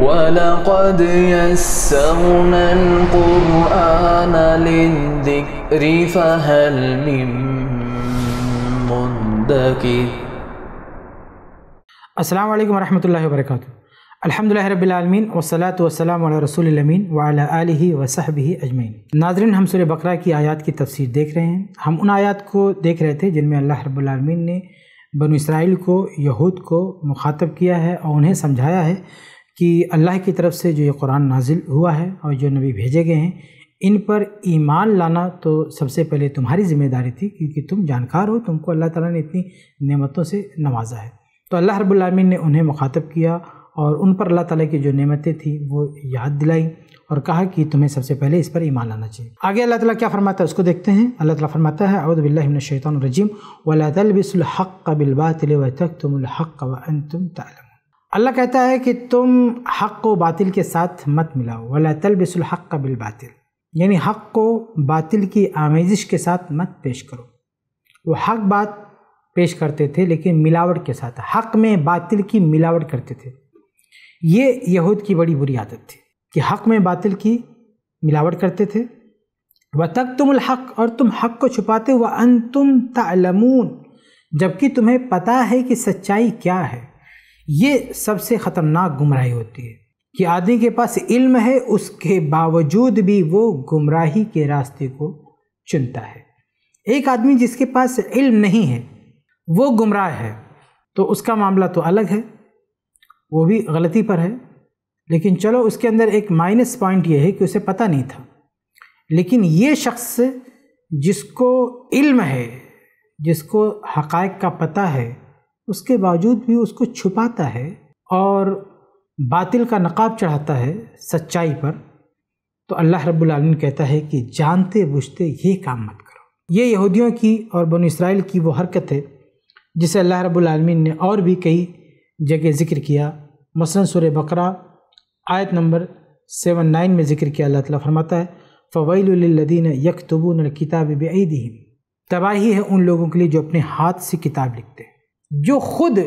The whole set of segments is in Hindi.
ولقد يسرنا القرآن للذكر فهل من منذكر السلام عليكم ورحمة الله وبركاته अलहमद रबालमीन वसलात वसलाम रसोलमीन वाला वसहब अजमैन नाजरन हम सुर बकरा की आयत की तफसीर देख रहे हैं हम उन आयत को देख रहे थे जिनमें अल्लाह रबालमीन ने बन इसराइल को यहूद को मुखातब किया है और उन्हें समझाया है कि अल्लाह की तरफ से जो ये कुरान नाजिल हुआ है और जो नबी भेजे गए हैं इन पर ईमान लाना तो सबसे पहले तुम्हारी ज़िम्मेदारी थी क्योंकि तुम जानकार हो तुमको अल्लाह ताला ने इतनी नेमतों से नवाजा है तो अल्लाह रबालमीन ने उन्हें मुखातब किया और उन पर अल्लाह ताला की जो नेमतें थी वो याद दिलाई और कहा कि तुम्हें सबसे पहले इस पर ईमान लाना चाहिए आगे अल्लाह ताला क्या फरमाता है उसको देखते हैं अल्लाह ताला फरमाता है अवदबिल्लिमिनशैतरजीम वला तलबिसहक़ बिलबातिल व तक तुम हक़ तुम अल्लाह कहता है कि तुम हक़ को बातिल के साथ मत मिलाओ वला तलबिसहक़ का बिल बातिल यानी हक़ को बातिल की आमेजिश के साथ मत पेश करो वो हक़ बात पेश करते थे लेकिन मिलावट के साथ हक़ में बातिल की मिलावट करते थे ये यहूद की बड़ी बुरी आदत थी कि हक़ में बातिल की मिलावट करते थे व तक तुम हक़ और तुम हक़ को छुपाते व अन तुम तमून जबकि तुम्हें पता है कि सच्चाई क्या है ये सबसे ख़तरनाक गुमराही होती है कि आदमी के पास इल्म है उसके बावजूद भी वो गुमराही के रास्ते को चुनता है एक आदमी जिसके पास इल्म नहीं है वो गुमराह है तो उसका मामला तो अलग है वो भी गलती पर है लेकिन चलो उसके अंदर एक माइनस पॉइंट ये है कि उसे पता नहीं था लेकिन ये शख्स जिसको इल्म है जिसको हक़ का पता है उसके बावजूद भी उसको छुपाता है और बातिल का नकाब चढ़ाता है सच्चाई पर तो अल्लाह रब्बुल कहता है कि जानते बूझते ये काम मत करो ये यहूदियों की और बन इसराइल की वो हरकत है जिसे अल्लाह रब्बुल ने और भी कई जगह ज़िक्र किया मसलन सुर बकरा आयत नंबर सेवन नाइन में ज़िक्र किया अल्लाह ताला फरमाता है फ़वैलदीन यकतबून किताब बेदीम तबाही है उन लोगों के लिए जो अपने हाथ से किताब लिखते हैं जो खुद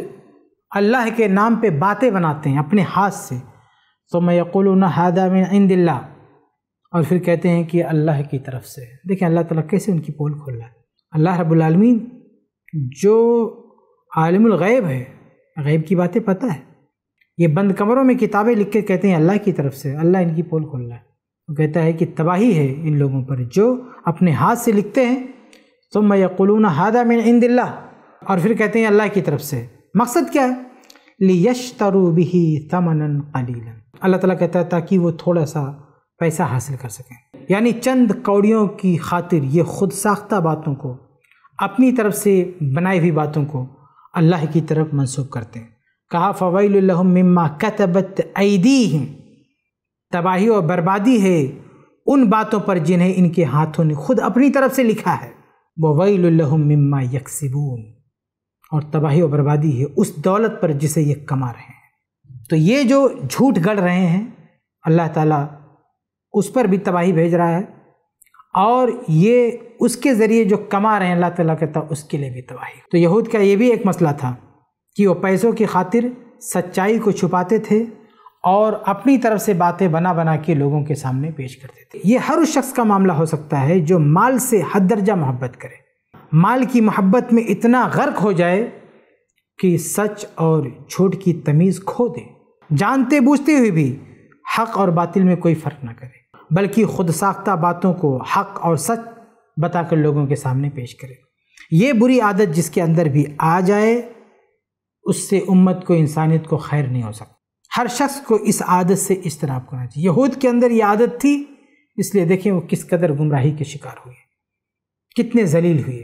अल्लाह के नाम पे बातें बनाते हैं अपने हाथ से तो मैं यकुल हादा में और फिर कहते हैं कि अल्लाह की तरफ से देखिए अल्लाह ताला कैसे उनकी पोल खोल रहा है अल्लाह रबालमीन जो आलमगैब है गैब की बातें पता है ये बंद कमरों में किताबें लिख के कहते हैं अल्लाह की तरफ से अल्लाह इनकी पोल खोल रहा है वो तो कहता है कि तबाही है इन लोगों पर जो अपने हाथ से लिखते हैं तो मैं यकुल हादा में और फिर कहते हैं अल्लाह की तरफ से मकसद क्या है लियश तरूबी तमन अलीलन अल्लाह ताला कहता है ताकि वो थोड़ा सा पैसा हासिल कर सकें यानी चंद कौड़ियों की खातिर ये खुद साख्ता बातों को अपनी तरफ से बनाई हुई बातों को अल्लाह की तरफ मनसूख करते हैं कहा मम्मा कतबत ऐदी तबाही और बर्बादी है उन बातों पर जिन्हें इनके हाथों ने खुद अपनी तरफ से लिखा है वही मम्मा यकसिबून और तबाही और बर्बादी है उस दौलत पर जिसे ये कमा रहे हैं तो ये जो झूठ गढ़ रहे हैं अल्लाह ताला उस पर भी तबाही भेज रहा है और ये उसके ज़रिए जो कमा रहे हैं अल्लाह ताला कहता उसके लिए भी तबाही तो यहूद का ये भी एक मसला था कि वो पैसों की खातिर सच्चाई को छुपाते थे और अपनी तरफ से बातें बना बना के लोगों के सामने पेश करते थे ये हर उस शख्स का मामला हो सकता है जो माल से हद दर्जा मोहब्बत करे माल की मोहब्बत में इतना गर्क हो जाए कि सच और झूठ की तमीज़ खो दे जानते बूझते हुए भी हक और बातिल में कोई फ़र्क ना करे बल्कि खुद साख्ता बातों को हक और सच बताकर लोगों के सामने पेश करे ये बुरी आदत जिसके अंदर भी आ जाए उससे उम्मत को इंसानियत को खैर नहीं हो सकता हर शख्स को इस आदत से इजतनाब करना चाहिए यहूद के अंदर यह आदत थी इसलिए देखें वो किस कदर गुमराही के शिकार हुए कितने जलील हुए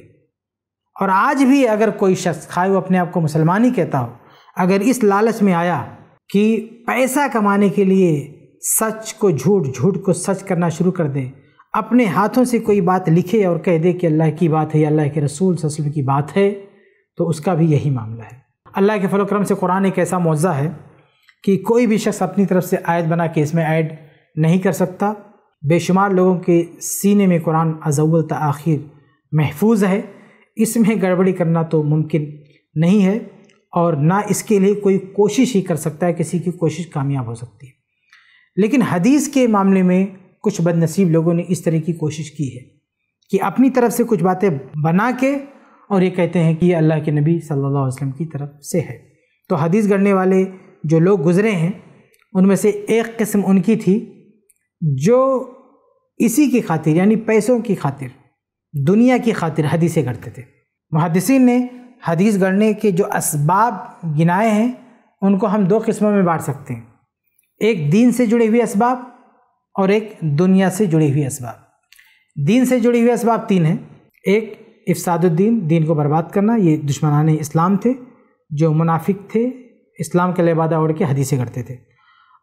और आज भी अगर कोई शख्स खाए वो अपने आप को मुसलमान ही कहता हो अगर इस लालच में आया कि पैसा कमाने के लिए सच को झूठ झूठ को सच करना शुरू कर दे अपने हाथों से कोई बात लिखे और कह दे कि अल्लाह की बात है या अल्लाह के रसूल वसल्लम की बात है तो उसका भी यही मामला है अल्लाह के फलोक्रम से कुरान एक ऐसा मौज़ा है कि कोई भी शख्स अपनी तरफ से आयत बना के इसमें ऐड नहीं कर सकता बेशुमार लोगों के सीने में कुरान अजवल आखिर महफूज है इसमें गड़बड़ी करना तो मुमकिन नहीं है और ना इसके लिए कोई कोशिश ही कर सकता है किसी की कोशिश कामयाब हो सकती है लेकिन हदीस के मामले में कुछ बदनसीब लोगों ने इस तरह की कोशिश की है कि अपनी तरफ से कुछ बातें बना के और ये कहते हैं कि ये अल्लाह के नबी सल्लल्लाहु अलैहि वसल्लम की तरफ से है तो हदीस गढ़ने वाले जो लोग गुज़रे हैं उनमें से एक किस्म उनकी थी जो इसी की खातिर यानी पैसों की खातिर दुनिया की खातिर हदीसें गढ़ते थे मुहदसिन ने हदीस गढ़ने के जो इसबाब गिनाए हैं उनको हम दो किस्मों में बांट सकते हैं एक दीन से जुड़े हुए इसबाब और एक दुनिया से जुड़े हुए इसबाब दीन से जुड़े हुए इसबाब तीन हैं एक इफसादुद्दीन दीन को बर्बाद करना ये दुश्मनान इस्लाम थे जो मुनाफिक थे इस्लाम के लिबादा ओढ़ के हदीसें करते थे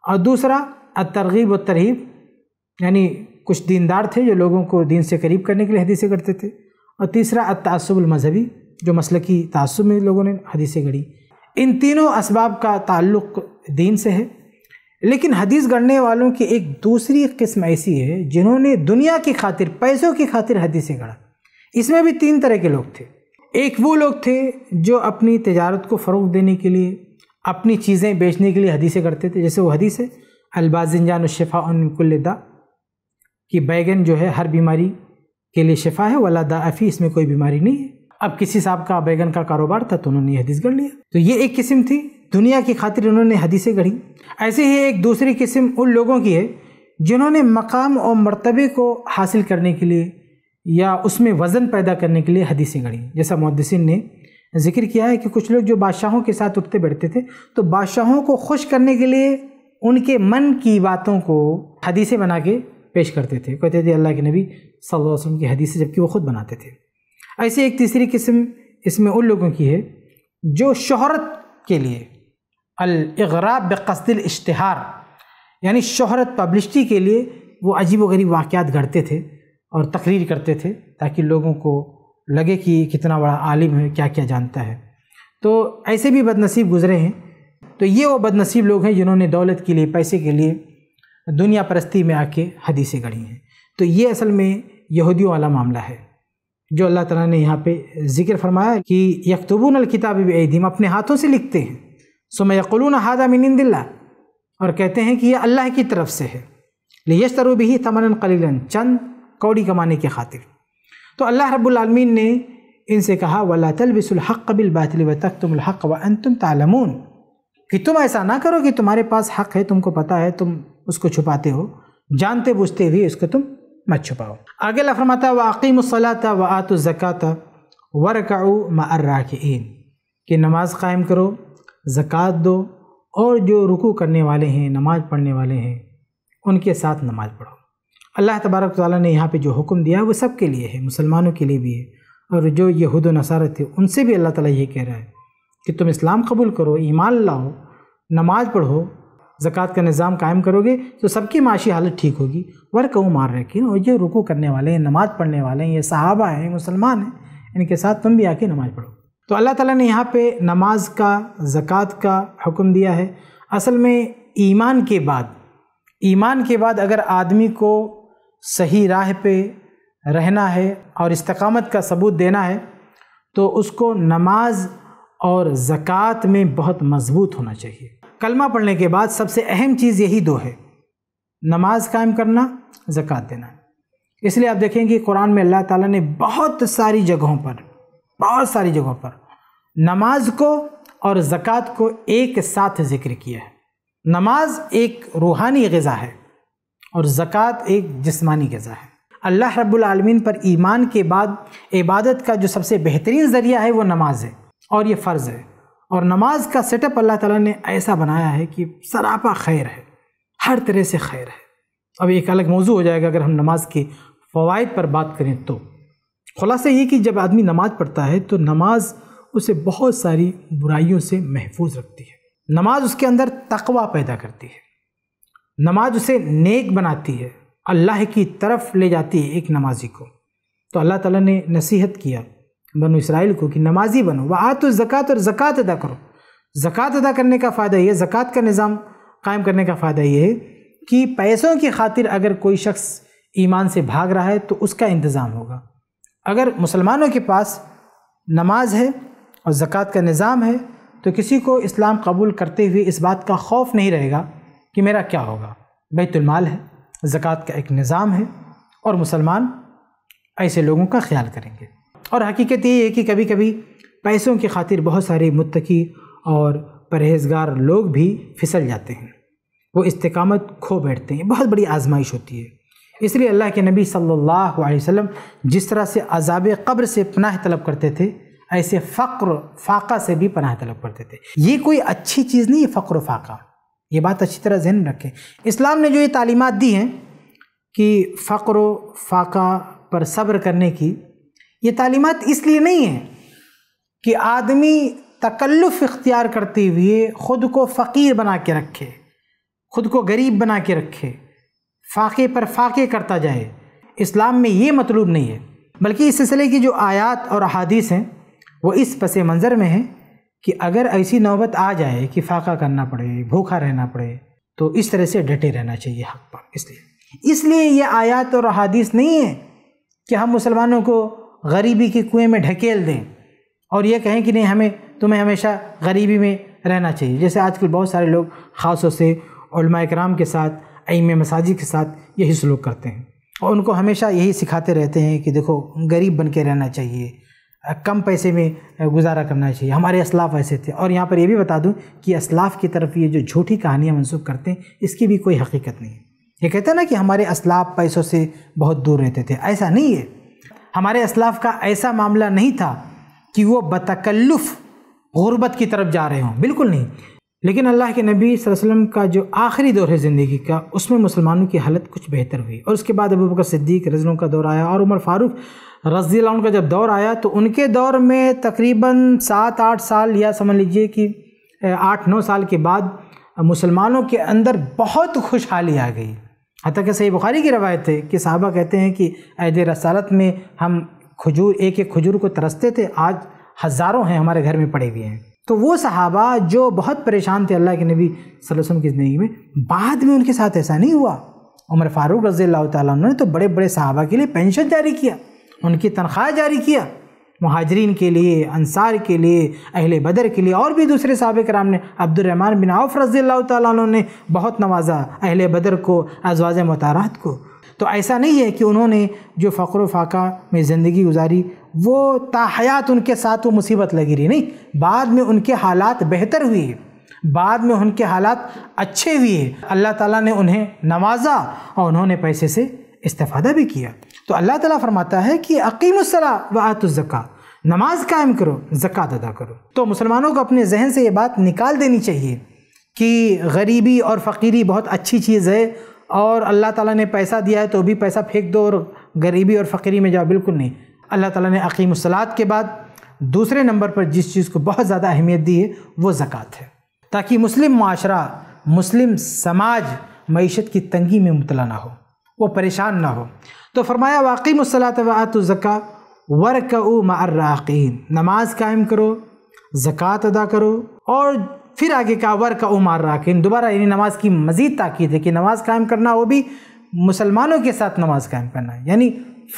और दूसरा तरगीब व तरहीब यानी कुछ दीनदार थे जो लोगों को दीन से करीब करने के लिए हदीसें करते थे और तीसरा मजहबी जो मसल की तसब में लोगों ने हदीसें गढ़ी इन तीनों इसबाब का ताल्लुक़ दीन से है लेकिन हदीस गढ़ने वालों की एक दूसरी किस्म ऐसी है जिन्होंने दुनिया की खातिर पैसों की खातिर हदीसें गढ़ा इसमें भी तीन तरह के लोग थे एक वो लोग थे जो अपनी तजारत को फ़रोग देने के लिए अपनी चीज़ें बेचने के लिए हदीसें करते थे जैसे वो हदीस है अलबाजिनजान शफ़ा उनकुल्दा कि बैगन जो है हर बीमारी के लिए शिफा है वाला दाफ़ी इसमें कोई बीमारी नहीं है अब किसी साहब का बैगन का कारोबार था तो उन्होंने हदीस गढ़ लिया तो ये एक किस्म थी दुनिया की खातिर उन्होंने हदीसें गढ़ी ऐसे ही एक दूसरी किस्म उन लोगों की है जिन्होंने मकाम और मरतबे को हासिल करने के लिए या उसमें वज़न पैदा करने के लिए हदीसें गढ़ी जैसा मुद्दसिन ने जिक्र किया है कि कुछ लोग जो बादशाहों के साथ उठते बैठते थे तो बादशाहों को खुश करने के लिए उनके मन की बातों को हदीसें बना के पेश करते थे कहते थे अल्लाह के नबी सल्लल्लाहु अलैहि वसल्लम की हदीसें जबकि वो ख़ुद बनाते थे ऐसे एक तीसरी किस्म इसमें उन लोगों की है जो शहरत के लिए अलगरा बकसदिल इश्तहार यानी शहरत पब्लिशी के लिए वो अजीब व गरीब वाक़ात गढ़ते थे और तकरीर करते थे ताकि लोगों को लगे कि कितना बड़ा आलिम है क्या क्या जानता है तो ऐसे भी बदनसीब गुजरे हैं तो ये वो बदनसीब लोग हैं जिन्होंने दौलत के लिए पैसे के लिए दुनिया परस्ती में आके हदीसें गढ़ी हैं तो ये असल में यहूदियों वाला मामला है जो अल्लाह ताला ने यहाँ पे जिक्र फरमाया कि यकतबून अलकिताब बेदीम अपने हाथों से लिखते हैं सुमयकलून हादा मिनदिल्ला और कहते हैं कि यह अल्लाह की तरफ से है लियश ही तमन कलीलन चंद कौड़ी कमाने की खातिर तो अल्लाह रबालमीन ने इनसे कहा वला तलबिसहक़ बिलबातिल व तक तुमहक़ व अन तुम तालमून कि तुम ऐसा ना करो कि तुम्हारे पास हक़ है तुमको पता है तुम उसको छुपाते हो जानते बूझते हुए उसको तुम मत छुपाओ आगे ला फरमाता वाक़ीमसलाता व आतु मर्रा के मर्राकीन कि नमाज कायम करो जक़ात दो और जो रुकू करने वाले हैं नमाज़ पढ़ने वाले हैं उनके साथ नमाज़ पढ़ो अल्लाह तबारक ताली ने यहाँ पर जो हुक्म दिया है वो सब के लिए है मुसलमानों के लिए भी है और जो यहूद नसारत थे उनसे भी अल्लाह ताला ये कह रहा है कि तुम इस्लाम कबूल करो ईमान लाओ नमाज़ पढ़ो ज़क़़त का निज़ाम कायम करोगे तो सबकी माशी हालत ठीक होगी वर कहूँ मार रखी और ये रुकू करने वाले हैं नमाज़ पढ़ने वाले हैं ये सहाबा हैं मुसलमान हैं इनके साथ तुम भी आके नमाज़ पढ़ो तो अल्लाह ताला ने यहाँ पे नमाज का ज़क़़त का हुक्म दिया है असल में ईमान के बाद ईमान के बाद अगर आदमी को सही राह पे रहना है और इस्तकामत का सबूत देना है तो उसको नमाज और ज़क़़त में बहुत मज़बूत होना चाहिए कलमा पढ़ने के बाद सबसे अहम चीज़ यही दो है नमाज कायम करना ज़क़़त देना इसलिए आप देखेंगे कुरान में अल्लाह ताला ने बहुत सारी जगहों पर बहुत सारी जगहों पर नमाज को और ज़क़़त को एक साथ ज़िक्र किया है नमाज एक रूहानी गज़ा है और ज़क़़त एक जिस्मानी गज़ा है अल्लाह रब्बुल आलमीन पर ईमान के बाद इबादत का जो सबसे बेहतरीन ज़रिया है वो नमाज है और ये फ़र्ज़ है और नमाज का सेटअप अल्लाह ताला ने ऐसा बनाया है कि सरापा खैर है हर तरह से खैर है अब एक अलग मौजू हो जाएगा अगर हम नमाज के फ़वाद पर बात करें तो खुलासा ये कि जब आदमी नमाज पढ़ता है तो नमाज उसे बहुत सारी बुराइयों से महफूज रखती है नमाज उसके अंदर तकवा पैदा करती है नमाज उसे नेक बनाती है अल्लाह की तरफ ले जाती है एक नमाजी को तो अल्लाह ताला ने नसीहत किया बनो इसराइल को कि नमाजी बनो वह आ तो ज़क़़त और ज़क़़त अदा करो ज़क़़त अदा करने का फ़ायदा यह ज़क़़त का निज़ाम कायम करने का फ़ायदा ये है कि पैसों की खातिर अगर कोई शख्स ईमान से भाग रहा है तो उसका इंतज़ाम होगा अगर मुसलमानों के पास नमाज है और ज़क़़त का निज़ाम है तो किसी को इस्लाम कबूल करते हुए इस बात का खौफ नहीं रहेगा कि मेरा क्या होगा बैतुलमाल है ज़क़़त का एक निज़ाम है और मुसलमान ऐसे लोगों का ख्याल करेंगे और हकीकत ये है कि कभी कभी पैसों की खातिर बहुत सारे मुतकी और परहेजगार लोग भी फिसल जाते हैं वो इस्तकामत खो बैठते हैं बहुत बड़ी आजमाइश होती है इसलिए अल्लाह के नबी सल्लल्लाहु अलैहि वसल्लम जिस तरह से अजाब कब्र से पनाह तलब करते थे ऐसे फ़क्र फ़ाका से भी पनाह तलब करते थे ये कोई अच्छी चीज़ नहीं है फ़क्र फ़ाका ये बात अच्छी तरह जहन में रखें इस्लाम ने जो ये तालीमत दी हैं कि फ़क्र फ़ाका पर सब्र करने की ये तालीमत इसलिए नहीं है कि आदमी तकल्लुफ़ इख्तियार करते हुए ख़ुद को फ़कीर बना के रखे ख़ुद को गरीब बना के रखे फ़ाक़े पर फ़ाक़े करता जाए इस्लाम में ये मतलूब नहीं है बल्कि इस सिलसिले की जो आयात और अहादीस हैं वो इस पस मंज़र में हैं कि अगर ऐसी नौबत आ जाए कि फ़ाका करना पड़े भूखा रहना पड़े तो इस तरह से डटे रहना चाहिए हक पर इसलिए इसलिए ये आयात और अहादीस नहीं है कि हम मुसलमानों को गरीबी के कुएं में ढकेल दें और ये कहें कि नहीं हमें तुम्हें हमेशा गरीबी में रहना चाहिए जैसे आजकल बहुत सारे लोग ख़ास तौर से कराम के साथ अम मसाजी के साथ यही सलूक करते हैं और उनको हमेशा यही सिखाते रहते हैं कि देखो गरीब बन के रहना चाहिए कम पैसे में गुजारा करना चाहिए हमारे असलाफ ऐसे थे और यहाँ पर यह भी बता दूँ कि असलाफ की तरफ ये जो झूठी कहानियाँ मनसूख करते हैं इसकी भी कोई हकीकत नहीं है ये कहते हैं ना कि हमारे असलाफ पैसों से बहुत दूर रहते थे ऐसा नहीं है हमारे असलाफ का ऐसा मामला नहीं था कि वो बतकल्लुफ़ गुरबत की तरफ जा रहे हों बिल्कुल नहीं लेकिन अल्लाह के नबी वसल्लम का जो आखिरी दौर है ज़िंदगी का उसमें मुसलमानों की हालत कुछ बेहतर हुई और उसके बाद अबू बकर सिद्दीक रजलों का दौर आया और उमर फ़ारूक रजी का जब दौर आया तो उनके दौर में तकरीबन सात आठ साल या समझ लीजिए कि आठ नौ साल के बाद मुसलमानों के अंदर बहुत खुशहाली आ गई हती कि सही बुखारी की रवायत है कि साहबा कहते हैं कि ऐद रसालत में हम खजूर एक एक खजूर को तरसते थे आज हज़ारों हैं हमारे घर में पड़े हुए हैं तो वो साहबा जो बहुत परेशान थे अल्लाह के नबी वसल्लम की ज़िंदगी में बाद में उनके साथ ऐसा नहीं हुआ उमर फ़ारूक रज़ी अल्लाह ने तो बड़े बड़े साहबा के लिए पेंशन जारी किया उनकी तनख्वाह जारी किया महाजरीन के लिए अंसार के लिए अहिल बदर के लिए और भी दूसरे साहब कराम ने अब्दुलरहमान बिन आउफ रज़ी तु ने बहुत नवाजा अहल बदर को अजवाज मतारात को तो ऐसा नहीं है कि उन्होंने जो फ़क्र फाका में ज़िंदगी गुजारी वो ताहयात उनके साथ वो मुसीबत लगी रही नहीं बाद में उनके हालात बेहतर हुए बाद में उनके हालात अच्छे हुए अल्लाह ताला ने उन्हें नवाजा और उन्होंने पैसे से इस्तेफादा भी किया तो अल्लाह ताला फरमाता है कि अकीमसला व आतुज़का नमाज कायम करो ज़क़़त अदा करो तो मुसलमानों को अपने जहन से ये बात निकाल देनी चाहिए कि गरीबी और फ़कीरी बहुत अच्छी चीज़ है और अल्लाह ताला ने पैसा दिया है तो भी पैसा फेंक दो और गरीबी और फ़कीरी में जाओ बिल्कुल नहीं अल्लाह ताला ने अकीमसलात के बाद दूसरे नंबर पर जिस चीज़ को बहुत ज़्यादा अहमियत दी है वो ज़क़़त है ताकि मुस्लिम माशरा मुस्लिम समाज मीशत की तंगी में मुबला ना हो वो परेशान ना हो तो फरमाया वाकई वात ज़क़ा वर का उ मार्राक़ीन नमाज कायम करो ज़क़़त अदा करो और फिर आगे कहा वर का उ मार्राक़ीन दोबारा यानी नमाज की मज़ीद ताक़द है कि नमाज कायम करना वो भी मुसलमानों के साथ नमाज कायम करना है यानी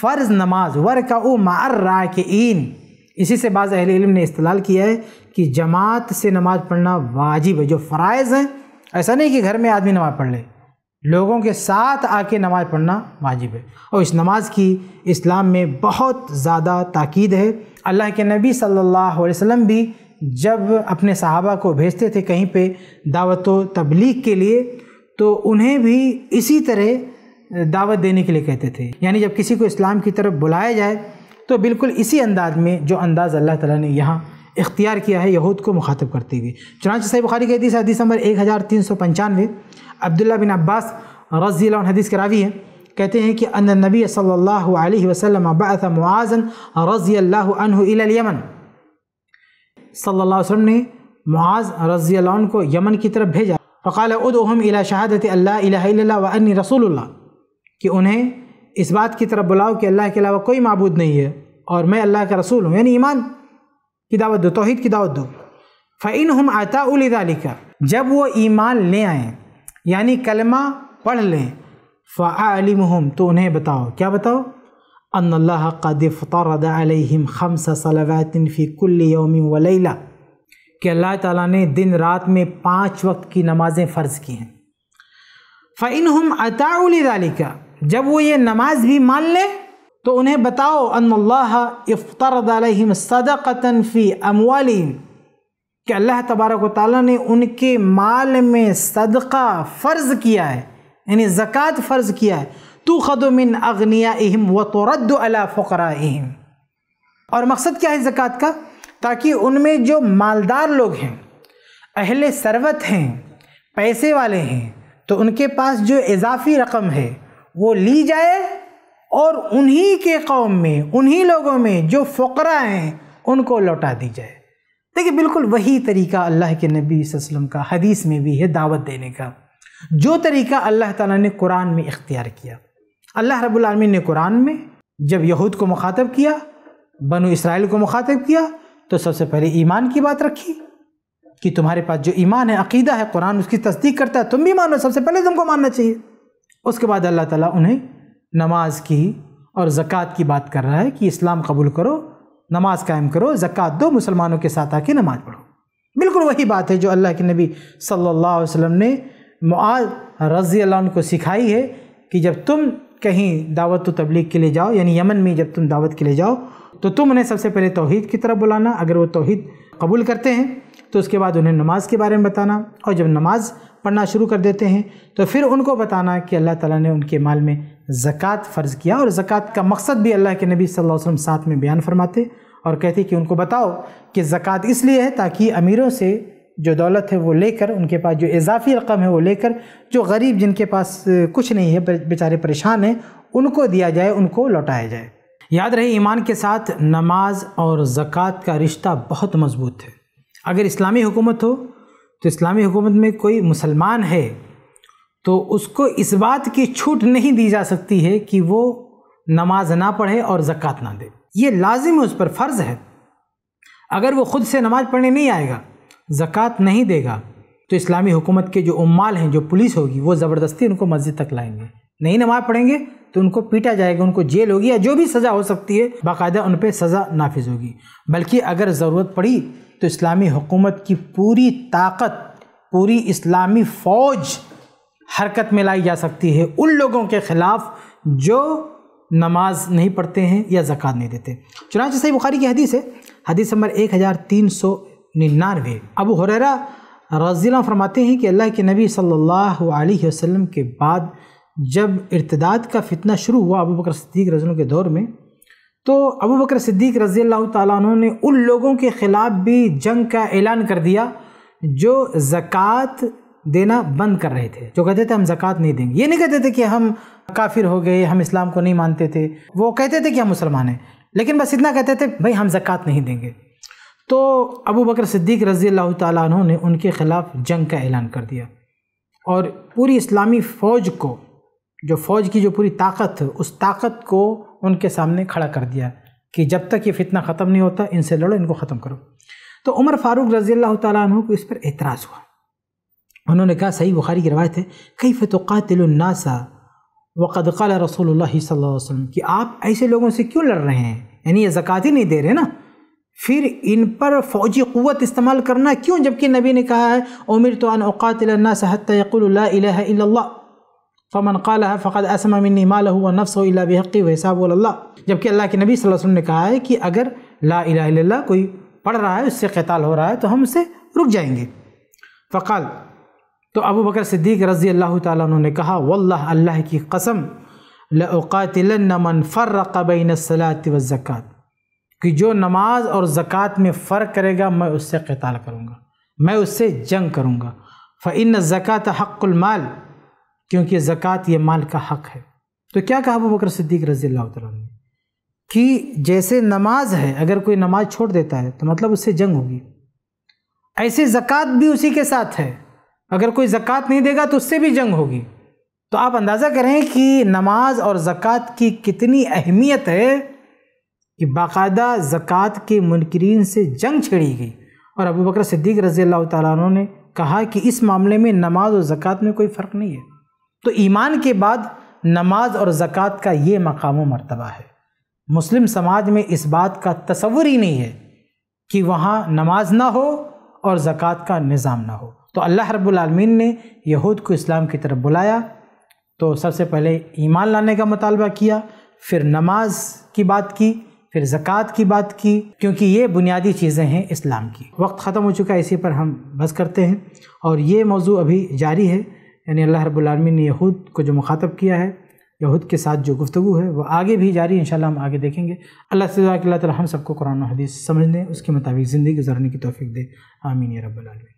फ़र्ज़ नमाज वर का उ मार्राक़ीन इसी से बाज़ अहल ने इस्तलाल किया है कि जमात से नमाज पढ़ना वाजिब है जो फ़रज़ हैं ऐसा नहीं कि घर में आदमी नमाज़ पढ़ ले लोगों के साथ आके नमाज़ पढ़ना वाजिब है और इस नमाज की इस्लाम में बहुत ज़्यादा ताक़ीद है अल्लाह के नबी सल्लल्लाहु अलैहि वसल्लम भी जब अपने सहाबा को भेजते थे कहीं पे दावत तबलीग के लिए तो उन्हें भी इसी तरह दावत देने के लिए कहते थे यानी जब किसी को इस्लाम की तरफ बुलाया जाए तो बिल्कुल इसी अंदाज में जो अंदाज़ अल्लाह तला ने यहाँ इख्तियार किया है यहूद को मुखातब करते हुए चुनाच सही बुखारी की हदीस हदीस नंबर एक हज़ार तीन सौ पंचानवे अब्दुल्ला बिन अब्बास रज़ी हदीस के रावी है कहते हैं कि अन नबी सल्लल्लाहु अलैहि वसल्लम मुआज़न रज़ी अल्लाह अनहु इलल यमन सल्लल्लाहु अलैहि वसल्लम ने मुआज़ रज़ी को यमन की तरफ भेजा फ़काल उदहम इला शहादत अल्लाह इला व अन्नी रसूलुल्लाह कि उन्हें इस बात की तरफ बुलाओ कि अल्लाह के अलावा कोई मबूद नहीं है और मैं अल्लाह का रसूल हूँ यानी ईमान की दावत दो तोहद की दावत दो फ़ैन हम आता उलिदालिका जब वो ईमान ले आए यानी कलमा पढ़ लें फ़ालिम हम तो उन्हें बताओ क्या बताओ अल्लाह कद फ़तरदम खम्स योम वलैला कि अल्लाह ताली ने दिन रात में पाँच वक्त की नमाज़ें फ़र्ज़ की हैं फ़ैन हम अताउलिका जब वो ये नमाज भी मान लें तो उन्हें बताओ अल्लाह इफ़्तरदलसदक़तन कि अल्लाह तबारक ताली ने उनके माल में सदक़ा फ़र्ज़ किया है यानी ज़क़़त फ़र्ज़ किया है तो ख़दमिन अगनिया अहम व तो अला फ़रा अहम और मकसद क्या है ज़क़़त का ताकि उनमें जो मालदार लोग हैं अहल सरवत हैं पैसे वाले हैं तो उनके पास जो इजाफ़ी रकम है वो ली जाए और उन्हीं के कौम में उन्हीं लोगों में जो फ़करा हैं उनको लौटा दी जाए देखिए बिल्कुल वही तरीका अल्लाह के नबी वसम का हदीस में भी है दावत देने का जो तरीका अल्लाह ताला ने कुरान में इख्तियार किया अल्लाह रब्बुल रबालमीन ने कुरान में जब यहूद को मुखातब किया बनु इसराइल को मुखातब किया तो सबसे पहले ईमान की बात रखी कि तुम्हारे पास जो ईमान है अकीदा है कुरान उसकी तस्दीक करता है तुम भी मानो सबसे पहले तुमको मानना चाहिए उसके बाद अल्लाह ताला उन्हें नमाज की और ज़क़़त की बात कर रहा है कि इस्लाम कबूल करो नमाज कायम करो ज़क़़त दो मुसलमानों के साथ आके नमाज पढ़ो बिल्कुल वही बात है जो अल्लाह के नबी सल्लल्लाहु अलैहि वसल्लम ने मुआज रज़ी अल्लाह को सिखाई है कि जब तुम कहीं दावत व तो तबलीग के लिए जाओ यानी यमन में जब तुम दावत के लिए जाओ तो तुम उन्हें सबसे पहले तोहहीद की तरफ बुलाना अगर वो तोहहीद कबूल करते हैं तो उसके बाद उन्हें नमाज़ के बारे में बताना और जब नमाज़ पढ़ना शुरू कर देते हैं तो फिर उनको बताना कि अल्लाह ताला ने उनके माल में ज़क़़त फ़र्ज़ किया और ज़क़़त का मकसद भी अल्लाह के नबी सल्लल्लाहु अलैहि वसल्लम साथ में बयान फरमाते और कहते कि उनको बताओ कि ज़क़़त इसलिए है ताकि अमीरों से जो दौलत है वो लेकर उनके पास जो इजाफी रकम है वो लेकर जो गरीब जिनके पास कुछ नहीं है बेचारे परेशान हैं उनको दिया जाए उनको लौटाया जाए याद रहे ईमान के साथ नमाज और ज़क़़त का रिश्ता बहुत मज़बूत है अगर इस्लामी हुकूमत हो तो इस्लामी हुकूमत में कोई मुसलमान है तो उसको इस बात की छूट नहीं दी जा सकती है कि वो नमाज ना पढ़े और ज़क़़त ना दे ये लाजिम है उस पर फ़र्ज़ है अगर वो ख़ुद से नमाज़ पढ़ने नहीं आएगा ज़क़़त नहीं देगा तो इस्लामी हुकूमत के जो उम्माल हैं जो पुलिस होगी वो ज़बरदस्ती उनको मस्जिद तक लाएंगे नहीं नमाज़ पढ़ेंगे तो उनको पीटा जाएगा उनको जेल होगी या जो भी सज़ा हो सकती है बाकायदा उन पर सज़ा नाफिज होगी बल्कि अगर ज़रूरत पड़ी तो इस्लामी हुकूमत की पूरी ताकत पूरी इस्लामी फ़ौज हरकत में लाई जा सकती है उन लोगों के ख़िलाफ़ जो नमाज नहीं पढ़ते हैं या ज़क़़त नहीं देते चुनाच सही बुखारी की हदीस है हदीस नंबर एक हज़ार तीन सौ निन्यानवे अब हुररा रजीला फरमाते हैं कि अल्लाह के नबी सल्लल्लाहु अलैहि वसल्लम के बाद जब इर्तदाद का फितना शुरू हुआ अबू बकर सिद्दीक रजनों के दौर में तो अबू बकर सिद्दीक रज़ी अल्लाह तु ने उन लोगों के ख़िलाफ़ भी जंग का ऐलान कर दिया जो ज़क़़त देना बंद कर रहे थे जो कहते थे हम जक़ात नहीं देंगे ये नहीं कहते थे कि हम काफिर हो गए हम इस्लाम को नहीं मानते थे वो कहते थे कि हम मुसलमान हैं लेकिन बस इतना कहते थे भाई हम जक़ात नहीं देंगे तो अबू बकर सिद्दीक रज़ी अल्लाह तु ने उनके ख़िलाफ़ जंग का ऐलान कर दिया और पूरी इस्लामी फ़ौज को जो फ़ौज की जो पूरी ताकत उस ताकत को उनके सामने खड़ा कर दिया कि जब तक ये फितना ख़त्म नहीं होता इनसे लड़ो इनको ख़त्म करो तो उमर फ़ारूक रज़ी अल्लाह तु को इस पर एतराज़ हुआ انہوں نے کہا صحیح بخاری کی روایت ہے کیف تقاتل الناس وقد قال رسول اللہ صلی اللہ علیہ وسلم کہ آپ ایسے لوگوں سے کیوں لڑ رہے ہیں یعنی یہ زکاة ہی نہیں دے رہے نا پھر ان پر فوجی قوت استعمال کرنا کیوں جبکہ نبی نے کہا ہے امیر ان اقاتل الناس حتی یقول لا الہ الا اللہ فمن قالها فقد اسمى مني ماله ونفسه الا بحقه وحسابه الى الله جبکہ اللہ کے نبی صلی اللہ علیہ وسلم نے کہا ہے کہ اگر لا الہ الا اللہ کوئی پڑھ رہا ہے اس سے قتال ہو رہا ہے تو ہم اسے رک جائیں گے فقال तो अबू बकर सिद्दीक रज़ी अल्लाह तु ने कहा वल्लाह अल्लाह की कसम लकातिलमन फ़र्रक़ बैन सलात व ज़क़़त कि जो नमाज और ज़क़़त में फ़र्क करेगा मैं उससे कताल करूँगा मैं उससे जंग करूँगा फ़िन ज़क़़त हक़ुलमाल क्योंकि ज़क़़त ये माल का हक़ है तो क्या कहा अबू बकर सिद्दीक रज़ी ने कि जैसे नमाज है अगर कोई नमाज छोड़ देता है तो मतलब उससे जंग होगी ऐसे ज़क़़त भी उसी के साथ है अगर कोई ज़क़़त नहीं देगा तो उससे भी जंग होगी तो आप अंदाज़ा करें कि नमाज और ज़क़़त की कितनी अहमियत है कि बाकायदा ज़क़़त के मुनकरीन से जंग छेड़ी गई और अबू बकर सिद्दीक रज़ी अल्लाह तु ने कहा कि इस मामले में नमाज और ज़क़़त में कोई फ़र्क नहीं है तो ईमान के बाद नमाज और ज़क़़त का ये मकाम मरतबा है मुस्लिम समाज में इस बात का तस्वुर ही नहीं है कि वहाँ नमाज ना हो और ज़क़़त का निज़ाम ना हो तो अल्लाह रब्लमीन ने यहूद को इस्लाम की तरफ बुलाया तो सबसे पहले ईमान लाने का मतालबा किया फिर नमाज की बात की फिर ज़क़़त की बात की क्योंकि ये बुनियादी चीज़ें हैं इस्लाम की वक्त ख़त्म हो चुका है इसी पर हम बस करते हैं और ये मौजू अभी जारी है यानी अल्लाह रब्लमी ने यहूद को जो मुखातब किया है यहूद के साथ जो गुफ्तु है वो आगे भी जारी इन हम आगे देखेंगे अल्लाह से अल्लाह हम सबको कुरान हदीस समझने उसके मुताबिक ज़िंदगी गुजारने की तोफ़ी दे आमीन रबालमी